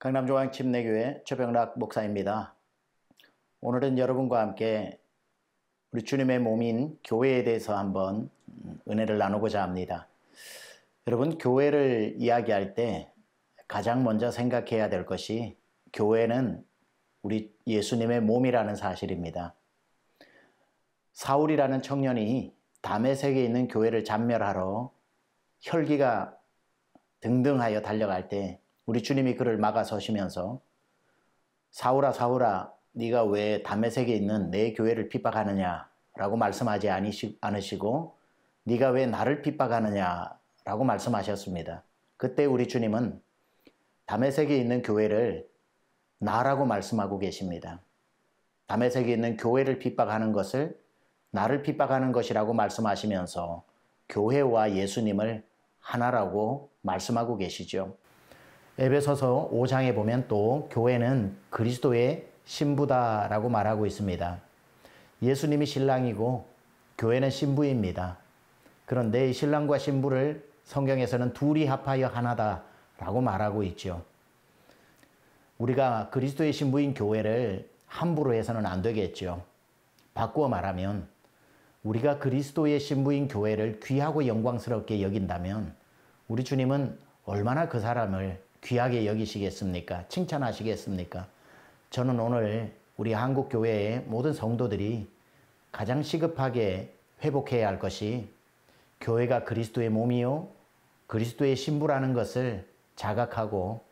강남중앙 침례교회 최병락 목사입니다. 오늘은 여러분과 함께 우리 주님의 몸인 교회에 대해서 한번 음, 은혜를 나누고자 합니다. 여러분, 교회를 이야기할 때 가장 먼저 생각해야 될 것이 교회는 우리 예수님의 몸이라는 사실입니다. 사울이라는 청년이 담의세계에 있는 교회를 잔멸하러 혈기가 등등하여 달려갈 때 우리 주님이 그를 막아서시면서 사울아 사울아 네가 왜 담에색에 있는 내 교회를 핍박하느냐라고 말씀하지 않으시고 네가 왜 나를 핍박하느냐라고 말씀하셨습니다. 그때 우리 주님은 담에색에 있는 교회를 나라고 말씀하고 계십니다. 담에색에 있는 교회를 핍박하는 것을 나를 핍박하는 것이라고 말씀하시면서 교회와 예수님을 하나라고 말씀하고 계시죠. 에베소서 5장에 보면 또 교회는 그리스도의 신부다라고 말하고 있습니다. 예수님이 신랑이고 교회는 신부입니다. 그런데 신랑과 신부를 성경에서는 둘이 합하여 하나다라고 말하고 있죠. 우리가 그리스도의 신부인 교회를 함부로 해서는 안 되겠죠. 바꾸어 말하면 우리가 그리스도의 신부인 교회를 귀하고 영광스럽게 여긴다면 우리 주님은 얼마나 그 사람을 귀하게 여기시겠습니까? 칭찬하시겠습니까? 저는 오늘 우리 한국 교회의 모든 성도들이 가장 시급하게 회복해야 할 것이 교회가 그리스도의 몸이요 그리스도의 신부라는 것을 자각하고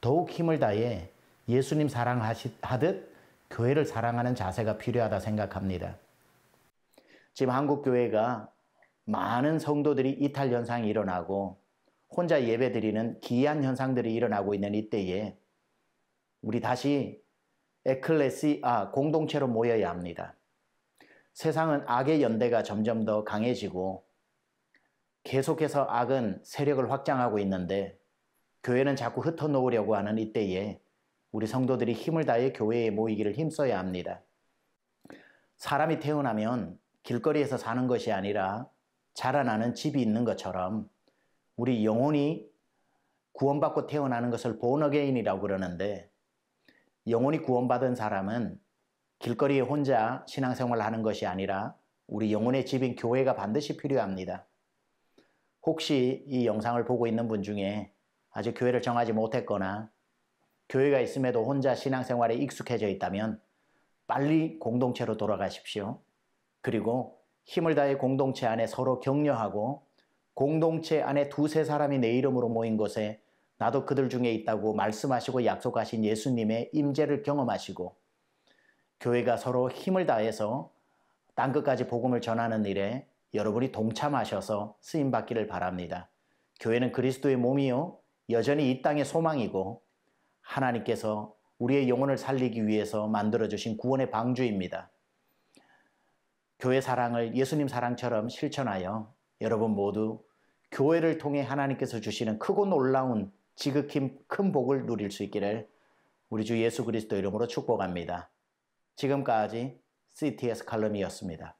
더욱 힘을 다해 예수님 사랑하듯 교회를 사랑하는 자세가 필요하다 생각합니다. 지금 한국 교회가 많은 성도들이 이탈 현상이 일어나고 혼자 예배드리는 기이한 현상들이 일어나고 있는 이때에 우리 다시 에클레시아 공동체로 모여야 합니다. 세상은 악의 연대가 점점 더 강해지고 계속해서 악은 세력을 확장하고 있는데 교회는 자꾸 흩어놓으려고 하는 이때에 우리 성도들이 힘을 다해 교회에 모이기를 힘써야 합니다. 사람이 태어나면 길거리에서 사는 것이 아니라 자라나는 집이 있는 것처럼 우리 영혼이 구원받고 태어나는 것을 본어게인이라고 그러는데 영혼이 구원받은 사람은 길거리에 혼자 신앙생활을 하는 것이 아니라 우리 영혼의 집인 교회가 반드시 필요합니다. 혹시 이 영상을 보고 있는 분 중에 아직 교회를 정하지 못했거나 교회가 있음에도 혼자 신앙생활에 익숙해져 있다면 빨리 공동체로 돌아가십시오. 그리고 힘을 다해 공동체 안에 서로 격려하고 공동체 안에 두세 사람이 내 이름으로 모인 것에 나도 그들 중에 있다고 말씀하시고 약속하신 예수님의 임재를 경험하시고 교회가 서로 힘을 다해서 땅 끝까지 복음을 전하는 일에 여러분이 동참하셔서 쓰임 받기를 바랍니다. 교회는 그리스도의 몸이요 여전히 이 땅의 소망이고 하나님께서 우리의 영혼을 살리기 위해서 만들어 주신 구원의 방주입니다. 교회 사랑을 예수님 사랑처럼 실천하여 여러분 모두 교회를 통해 하나님께서 주시는 크고 놀라운 지극히 큰 복을 누릴 수 있기를 우리 주 예수 그리스도 이름으로 축복합니다. 지금까지 CTS 칼럼이었습니다.